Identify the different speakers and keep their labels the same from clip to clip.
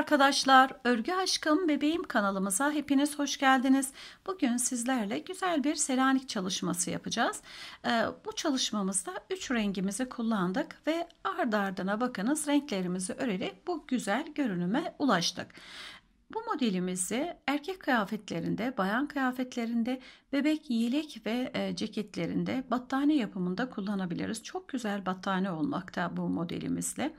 Speaker 1: arkadaşlar, Örgü Aşkım Bebeğim kanalımıza hepiniz hoş geldiniz. Bugün sizlerle güzel bir seranik çalışması yapacağız. Ee, bu çalışmamızda 3 rengimizi kullandık ve ardı ardına bakınız renklerimizi örerek bu güzel görünüme ulaştık. Bu modelimizi erkek kıyafetlerinde, bayan kıyafetlerinde, bebek yelek ve e, ceketlerinde battaniye yapımında kullanabiliriz. Çok güzel battaniye olmakta bu modelimizle.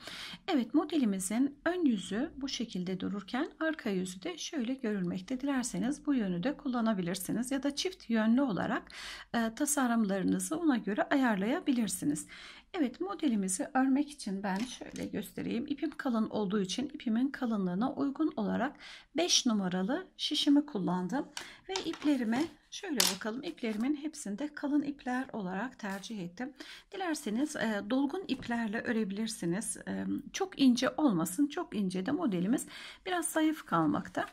Speaker 1: Evet modelimizin ön yüzü bu şekilde dururken arka yüzü de şöyle görülmekte. Dilerseniz bu yönü de kullanabilirsiniz ya da çift yönlü olarak e, tasarımlarınızı ona göre ayarlayabilirsiniz. Evet modelimizi örmek için ben şöyle göstereyim. İpim kalın olduğu için ipimin kalınlığına uygun olarak 5 numaralı şişimi kullandım. Ve iplerimi şöyle bakalım iplerimin hepsinde kalın ipler olarak tercih ettim. Dilerseniz e, dolgun iplerle örebilirsiniz. E, çok ince olmasın çok ince de modelimiz biraz zayıf kalmakta.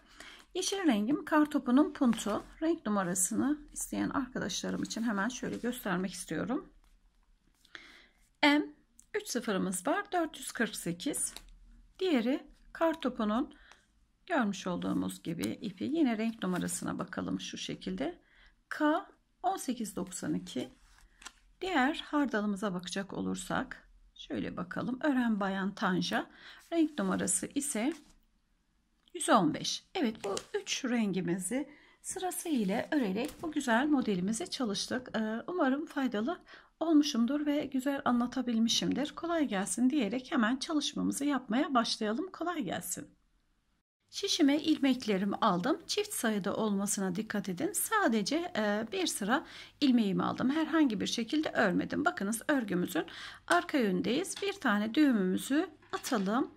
Speaker 1: Yeşil rengim kartopunun puntu. Renk numarasını isteyen arkadaşlarım için hemen şöyle göstermek istiyorum. M 3 sıfırımız var 448. Diğeri kartopunun görmüş olduğumuz gibi ipi. Yine renk numarasına bakalım şu şekilde. K 1892. Diğer hardalımıza bakacak olursak şöyle bakalım. Ören Bayan Tanja renk numarası ise 115. Evet bu 3 rengimizi sırasıyla örerek bu güzel modelimizi çalıştık. Ee, umarım faydalı olmuşumdur ve güzel anlatabilmişimdir. Kolay gelsin diyerek hemen çalışmamızı yapmaya başlayalım. Kolay gelsin. Şişime ilmeklerimi aldım. Çift sayıda olmasına dikkat edin. Sadece e, bir sıra ilmeğimi aldım. Herhangi bir şekilde örmedim. Bakınız örgümüzün arka yöndeyiz. Bir tane düğümümüzü atalım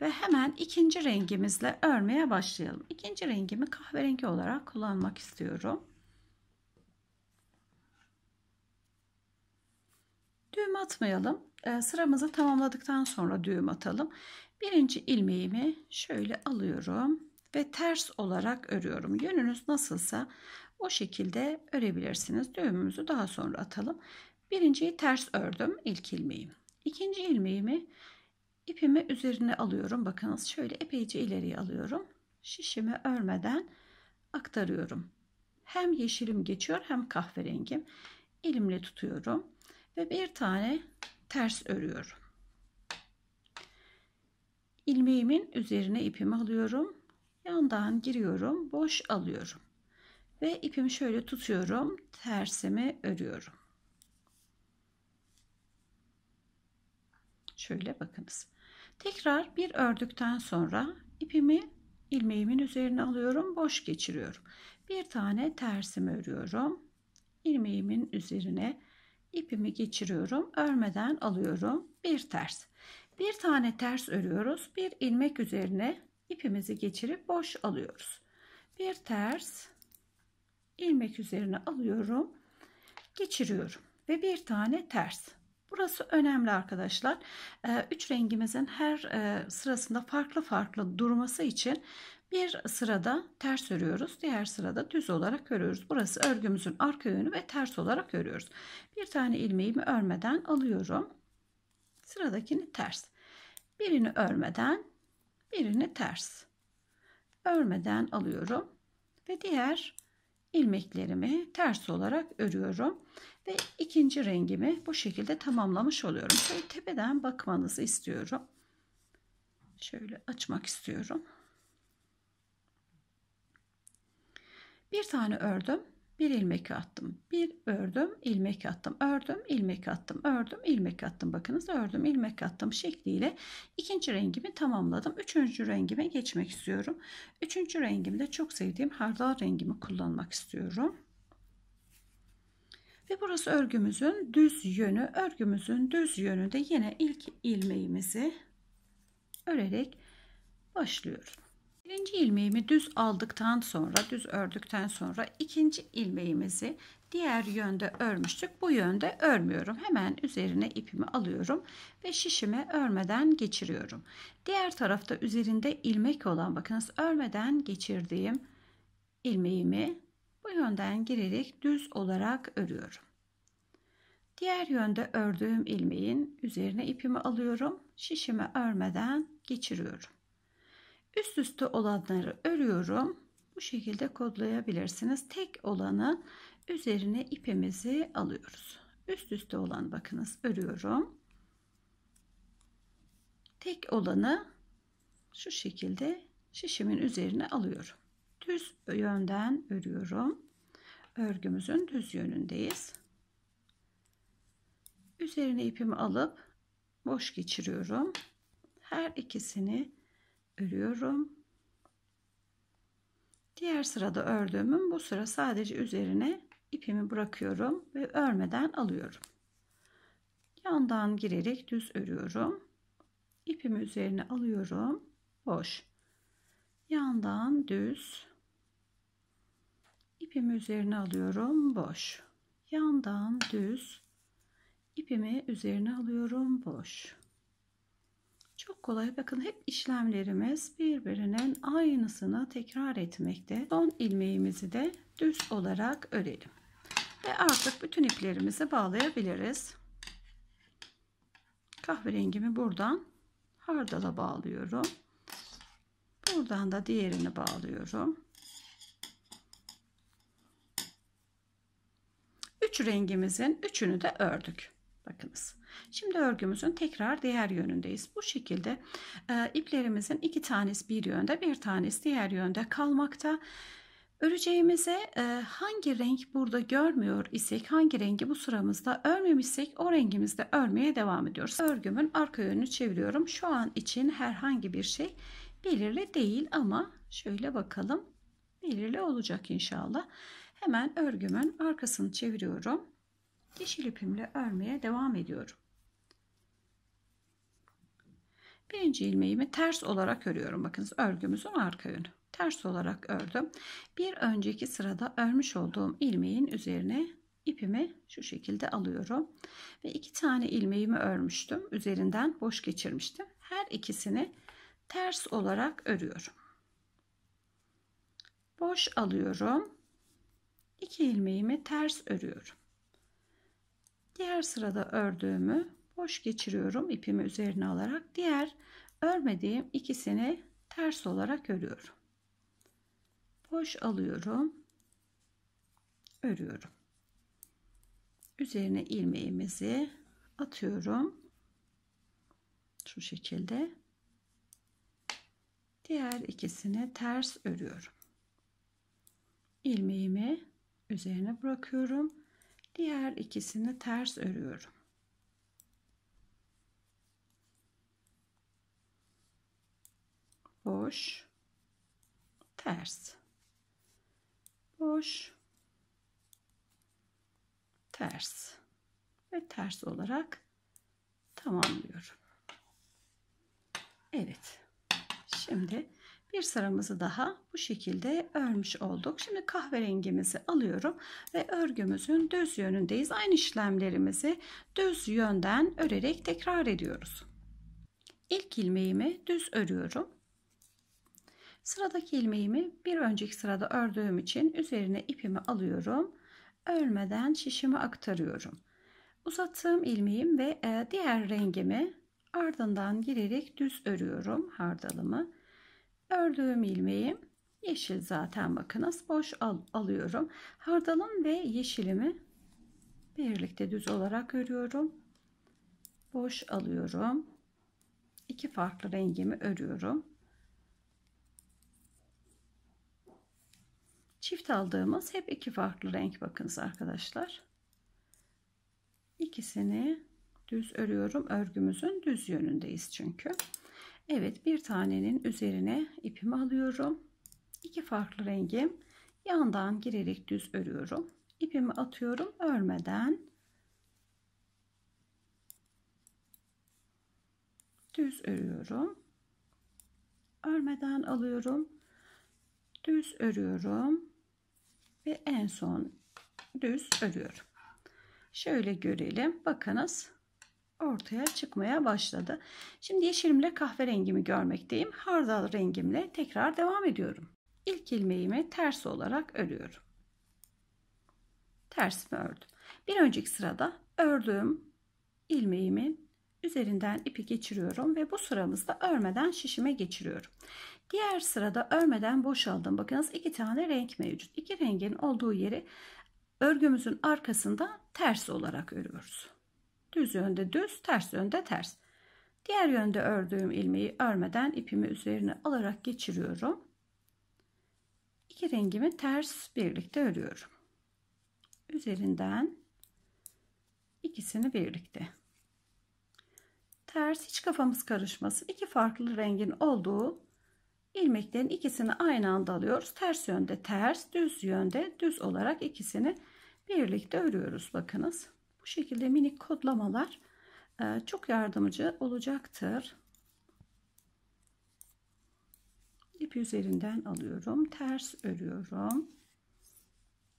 Speaker 1: ve hemen ikinci rengimizle örmeye başlayalım. İkinci rengimi kahverengi olarak kullanmak istiyorum. Düğüm atmayalım. Ee, sıramızı tamamladıktan sonra düğüm atalım. Birinci ilmeğimi şöyle alıyorum ve ters olarak örüyorum. Yönünüz nasılsa o şekilde örebilirsiniz. Düğümümüzü daha sonra atalım. Birinciyi ters ördüm ilk ilmeğim. İkinci ilmeğimi ipimi üzerine alıyorum. Bakınız şöyle epeyce ileriye alıyorum. Şişimi örmeden aktarıyorum. Hem yeşilim geçiyor hem kahverengim. Elimle tutuyorum ve bir tane ters örüyorum. Ilmeğimin üzerine ipimi alıyorum. Yandan giriyorum, boş alıyorum. Ve ipimi şöyle tutuyorum, tersimi örüyorum. Şöyle bakınız. Tekrar bir ördükten sonra ipimi ilmeğimin üzerine alıyorum, boş geçiriyorum. Bir tane tersimi örüyorum. Ilmeğimin üzerine ipimi geçiriyorum. Örmeden alıyorum. Bir ters. Bir tane ters örüyoruz. Bir ilmek üzerine ipimizi geçirip boş alıyoruz. Bir ters ilmek üzerine alıyorum. Geçiriyorum ve bir tane ters. Burası önemli arkadaşlar. Ee, üç rengimizin her e, sırasında farklı farklı durması için bir sırada ters örüyoruz. Diğer sırada düz olarak örüyoruz. Burası örgümüzün arka yönü ve ters olarak örüyoruz. Bir tane ilmeğimi örmeden alıyorum. Sıradakini ters. Birini örmeden, birini ters. Örmeden alıyorum ve diğer ilmeklerimi ters olarak örüyorum ve ikinci rengimi bu şekilde tamamlamış oluyorum. Şöyle tepeden bakmanızı istiyorum. Şöyle açmak istiyorum. Bir tane ördüm, bir ilmek attım. Bir ördüm, ilmek attım. Ördüm, ilmek attım. Ördüm, ilmek attım. Bakınız ördüm, ilmek attım şekliyle ikinci rengimi tamamladım. Üçüncü rengime geçmek istiyorum. Üçüncü rengimde çok sevdiğim hardal rengimi kullanmak istiyorum. Ve burası örgümüzün düz yönü. Örgümüzün düz yönünde yine ilk ilmeğimizi örerek başlıyoruz. Birinci ilmeğimi düz aldıktan sonra, düz ördükten sonra ikinci ilmeğimizi diğer yönde örmüştük. Bu yönde örmüyorum. Hemen üzerine ipimi alıyorum ve şişime örmeden geçiriyorum. Diğer tarafta üzerinde ilmek olan bakınız örmeden geçirdiğim ilmeğimi bu yönden girerek düz olarak örüyorum. Diğer yönde ördüğüm ilmeğin üzerine ipimi alıyorum. Şişime örmeden geçiriyorum. Üst üste olanları örüyorum. Bu şekilde kodlayabilirsiniz. Tek olanı üzerine ipimizi alıyoruz. Üst üste olan bakınız örüyorum. Tek olanı şu şekilde şişimin üzerine alıyorum. Düz yönden örüyorum. Örgümüzün düz yönündeyiz. Üzerine ipimi alıp boş geçiriyorum. Her ikisini örüyorum. Diğer sırada ördüğümün bu sıra sadece üzerine ipimi bırakıyorum ve örmeden alıyorum. Yandan girerek düz örüyorum. İpimi üzerine alıyorum. Boş. Yandan düz. İpimi üzerine alıyorum. Boş. Yandan düz. İpimi üzerine alıyorum. Boş. Çok kolay bakın hep işlemlerimiz birbirinin aynısını tekrar etmekte. Son ilmeğimizi de düz olarak örelim. Ve artık bütün iplerimizi bağlayabiliriz. Kahverengimi buradan hardala bağlıyorum. Buradan da diğerini bağlıyorum. 3 rengimizin üçünü de ördük. Bakınız. Şimdi örgümüzün tekrar diğer yönündeyiz. Bu şekilde e, iplerimizin iki tanesi bir yönde bir tanesi diğer yönde kalmakta. Öreceğimize e, hangi renk burada görmüyor isek hangi rengi bu sıramızda örmemişsek o rengimizde örmeye devam ediyoruz. Örgümün arka yönünü çeviriyorum. Şu an için herhangi bir şey belirli değil ama şöyle bakalım belirli olacak inşallah. Hemen örgümün arkasını çeviriyorum. Yeşil ipimle örmeye devam ediyorum. Birinci ilmeğimi ters olarak örüyorum. Bakınız örgümüzün arka yönü. Ters olarak ördüm. Bir önceki sırada örmüş olduğum ilmeğin üzerine ipimi şu şekilde alıyorum. Ve iki tane ilmeğimi örmüştüm. Üzerinden boş geçirmiştim. Her ikisini ters olarak örüyorum. Boş alıyorum. İki ilmeğimi ters örüyorum. Diğer sırada ördüğümü boş geçiriyorum ipimi üzerine alarak diğer örmediğim ikisini ters olarak örüyorum boş alıyorum örüyorum üzerine ilmeğimizi atıyorum şu şekilde diğer ikisini ters örüyorum ilmeğimi üzerine bırakıyorum diğer ikisini ters örüyorum boş ters boş ters ve ters olarak tamamlıyorum. Evet. Şimdi bir sıramızı daha bu şekilde örmüş olduk. Şimdi kahverengimizi alıyorum ve örgümüzün düz yönündeyiz. Aynı işlemlerimizi düz yönden örerek tekrar ediyoruz. İlk ilmeğimi düz örüyorum. Sıradaki ilmeğimi bir önceki sırada ördüğüm için üzerine ipimi alıyorum. Örmeden şişimi aktarıyorum. Uzattığım ilmeğim ve e, diğer rengimi ardından girerek düz örüyorum hardalımı. Ördüğüm ilmeğim yeşil zaten bakınız boş al alıyorum. Hardalın ve yeşilimi birlikte düz olarak örüyorum. Boş alıyorum. İki farklı rengimi örüyorum. Çift aldığımız hep iki farklı renk bakınız arkadaşlar. İkisini düz örüyorum. Örgümüzün düz yönündeyiz çünkü. Evet bir tanenin üzerine ipimi alıyorum. İki farklı rengim yandan girerek düz örüyorum. İpimi atıyorum örmeden. Düz örüyorum. Örmeden alıyorum. Düz örüyorum ve en son düz örüyorum. Şöyle görelim. Bakınız ortaya çıkmaya başladı. Şimdi yeşilimle kahverengimi görmekteyim. Hardal rengimle tekrar devam ediyorum. İlk ilmeğimi ters olarak örüyorum. Tersimi ördüm. Bir önceki sırada ördüğüm ilmeğimin üzerinden ipi geçiriyorum ve bu sıramızda örmeden şişime geçiriyorum. Diğer sırada örmeden boşaldım. Bakınız iki tane renk mevcut. İki rengin olduğu yeri örgümüzün arkasında ters olarak örüyoruz. Düz yönde düz, ters yönde ters. Diğer yönde ördüğüm ilmeği örmeden ipimi üzerine alarak geçiriyorum. İki rengimi ters birlikte örüyorum. Üzerinden ikisini birlikte ters hiç kafamız karışmasın. iki farklı rengin olduğu ilmeklerin ikisini aynı anda alıyoruz. Ters yönde ters, düz yönde düz olarak ikisini birlikte örüyoruz. Bakınız bu şekilde minik kodlamalar e, çok yardımcı olacaktır. ip üzerinden alıyorum. Ters örüyorum.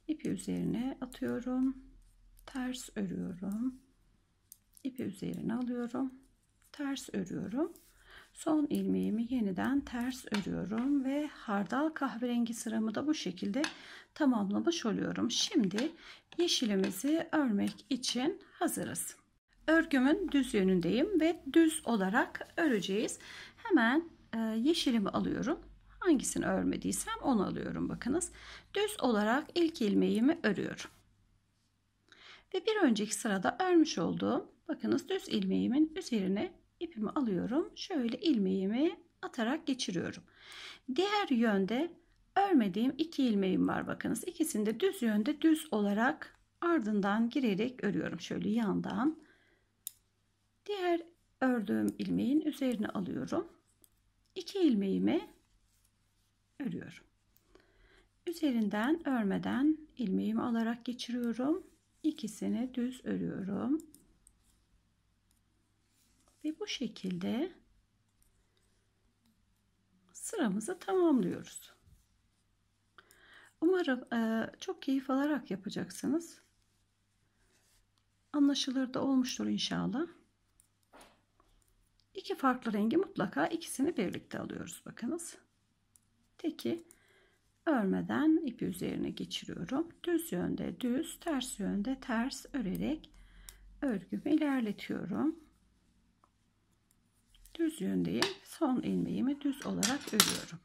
Speaker 1: ipi üzerine atıyorum. Ters örüyorum. ipi üzerine alıyorum ters örüyorum. Son ilmeğimi yeniden ters örüyorum ve hardal kahverengi sıramı da bu şekilde tamamlamış oluyorum. Şimdi yeşilimizi örmek için hazırız. Örgümün düz yönündeyim ve düz olarak öreceğiz. Hemen e, yeşilimi alıyorum. Hangisini örmediysem onu alıyorum bakınız. Düz olarak ilk ilmeğimi örüyorum. Ve bir önceki sırada örmüş olduğum bakınız düz ilmeğimin üzerine ipimi alıyorum. Şöyle ilmeğimi atarak geçiriyorum. Diğer yönde örmediğim iki ilmeğim var bakınız. İkisini düz yönde düz olarak ardından girerek örüyorum. Şöyle yandan. Diğer ördüğüm ilmeğin üzerine alıyorum. iki ilmeğimi örüyorum. Üzerinden örmeden ilmeğimi alarak geçiriyorum. ikisini düz örüyorum. Ve bu şekilde sıramızı tamamlıyoruz. Umarım e, çok keyif alarak yapacaksınız. Anlaşılır da olmuştur inşallah. İki farklı rengi mutlaka ikisini birlikte alıyoruz. Bakınız. Teki örmeden ipi üzerine geçiriyorum. Düz yönde düz, ters yönde ters örerek örgümü ilerletiyorum düz yöndeyim. Son ilmeğimi düz olarak örüyorum.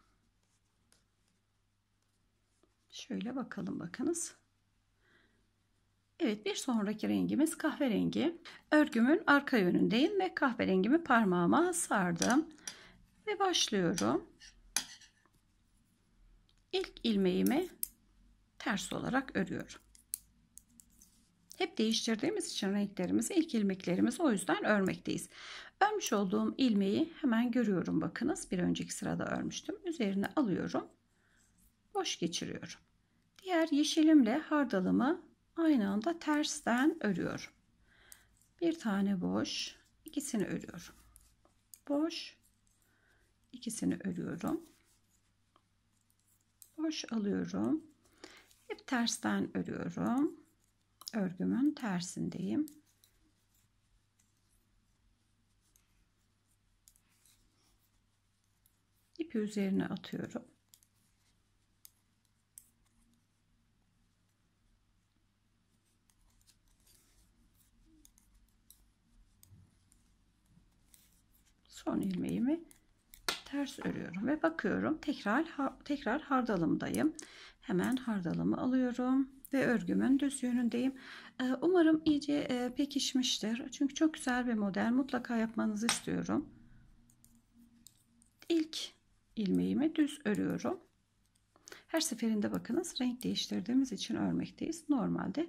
Speaker 1: Şöyle bakalım bakınız. Evet bir sonraki rengimiz kahverengi. Örgümün arka yönündeyim ve kahverengimi parmağıma sardım. Ve başlıyorum. İlk ilmeğimi ters olarak örüyorum. Hep değiştirdiğimiz için renklerimizi ilk ilmeklerimizi o yüzden örmekteyiz. Örmüş olduğum ilmeği hemen görüyorum bakınız. Bir önceki sırada örmüştüm. Üzerine alıyorum. Boş geçiriyorum. Diğer yeşilimle hardalımı aynı anda tersten örüyorum. Bir tane boş, ikisini örüyorum. Boş, ikisini örüyorum. Boş alıyorum. Hep tersten örüyorum. Örgümün tersindeyim. ipi üzerine atıyorum. Son ilmeğimi ters örüyorum ve bakıyorum tekrar tekrar hardalımdayım. Hemen hardalımı alıyorum ve örgümün düz yönündeyim. Ee, umarım iyice e, pekişmiştir. Çünkü çok güzel bir model. Mutlaka yapmanızı istiyorum. İlk ilmeğimi düz örüyorum. Her seferinde bakınız renk değiştirdiğimiz için örmekteyiz. Normalde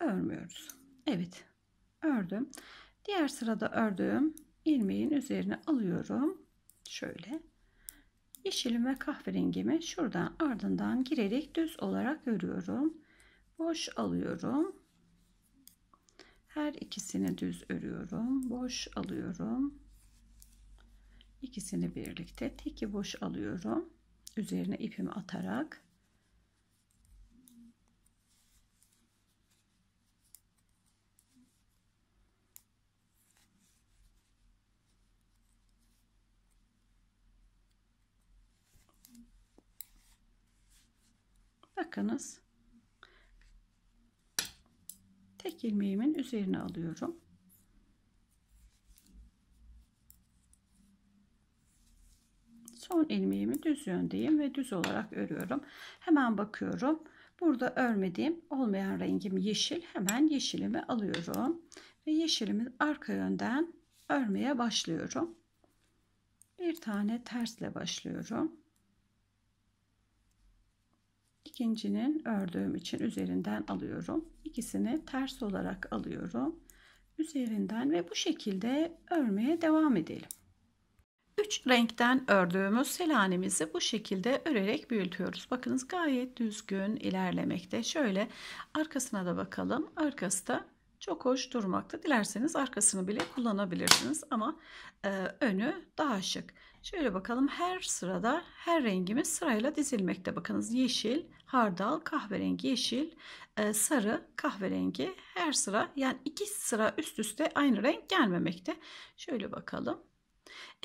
Speaker 1: örmüyoruz. Evet ördüm. Diğer sırada ördüğüm ilmeğin üzerine alıyorum. Şöyle yeşilim ve kahverengimi şuradan ardından girerek düz olarak örüyorum. Boş alıyorum. Her ikisini düz örüyorum. Boş alıyorum ikisini birlikte teki boş alıyorum üzerine ipimi atarak Bakınız tek ilmeğimin üzerine alıyorum. son ilmeğimi düz yöndeyim ve düz olarak örüyorum. Hemen bakıyorum. Burada örmediğim olmayan rengim yeşil. Hemen yeşilimi alıyorum. Ve yeşilimi arka yönden örmeye başlıyorum. Bir tane tersle başlıyorum. İkincinin ördüğüm için üzerinden alıyorum. İkisini ters olarak alıyorum. Üzerinden ve bu şekilde örmeye devam edelim. 3 renkten ördüğümüz selanemizi bu şekilde örerek büyütüyoruz. Bakınız gayet düzgün ilerlemekte. Şöyle arkasına da bakalım. Arkası da çok hoş durmakta. Dilerseniz arkasını bile kullanabilirsiniz ama e, önü daha şık. Şöyle bakalım her sırada her rengimiz sırayla dizilmekte. Bakınız yeşil, hardal, kahverengi, yeşil, e, sarı, kahverengi her sıra yani iki sıra üst üste aynı renk gelmemekte. Şöyle bakalım.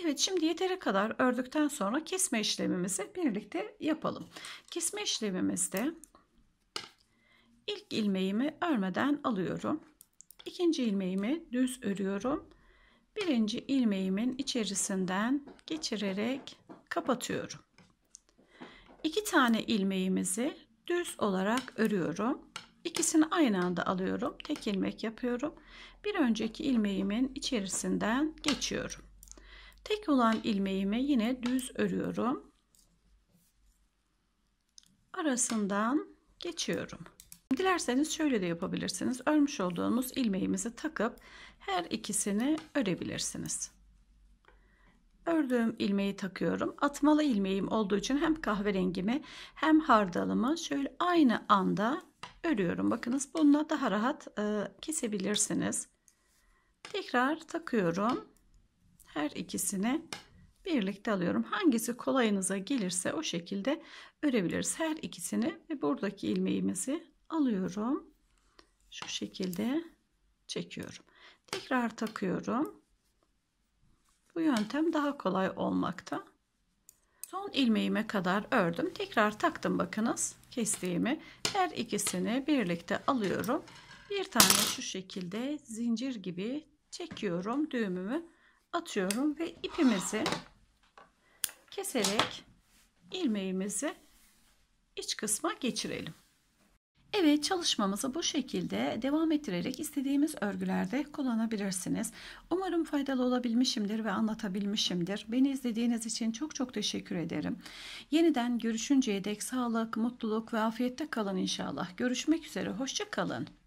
Speaker 1: Evet şimdi yeteri kadar ördükten sonra kesme işlemimizi birlikte yapalım. Kesme işlemimizde ilk ilmeğimi örmeden alıyorum. İkinci ilmeğimi düz örüyorum. Birinci ilmeğimin içerisinden geçirerek kapatıyorum. İki tane ilmeğimizi düz olarak örüyorum. İkisini aynı anda alıyorum. Tek ilmek yapıyorum. Bir önceki ilmeğimin içerisinden geçiyorum. Tek olan ilmeğimi yine düz örüyorum. Arasından geçiyorum. Dilerseniz şöyle de yapabilirsiniz. Örmüş olduğumuz ilmeğimizi takıp her ikisini örebilirsiniz. Ördüğüm ilmeği takıyorum. Atmalı ilmeğim olduğu için hem kahverengimi hem hardalımı şöyle aynı anda örüyorum. Bakınız bununla daha rahat e, kesebilirsiniz. Tekrar takıyorum her ikisini birlikte alıyorum. Hangisi kolayınıza gelirse o şekilde örebiliriz. Her ikisini ve buradaki ilmeğimizi alıyorum. Şu şekilde çekiyorum. Tekrar takıyorum. Bu yöntem daha kolay olmakta. Son ilmeğime kadar ördüm. Tekrar taktım bakınız kestiğimi. Her ikisini birlikte alıyorum. Bir tane şu şekilde zincir gibi çekiyorum düğümümü atıyorum ve ipimizi keserek ilmeğimizi iç kısma geçirelim. Evet çalışmamızı bu şekilde devam ettirerek istediğimiz örgülerde kullanabilirsiniz. Umarım faydalı olabilmişimdir ve anlatabilmişimdir. Beni izlediğiniz için çok çok teşekkür ederim. Yeniden görüşünceye dek sağlık, mutluluk ve afiyette kalın inşallah. Görüşmek üzere, hoşça kalın.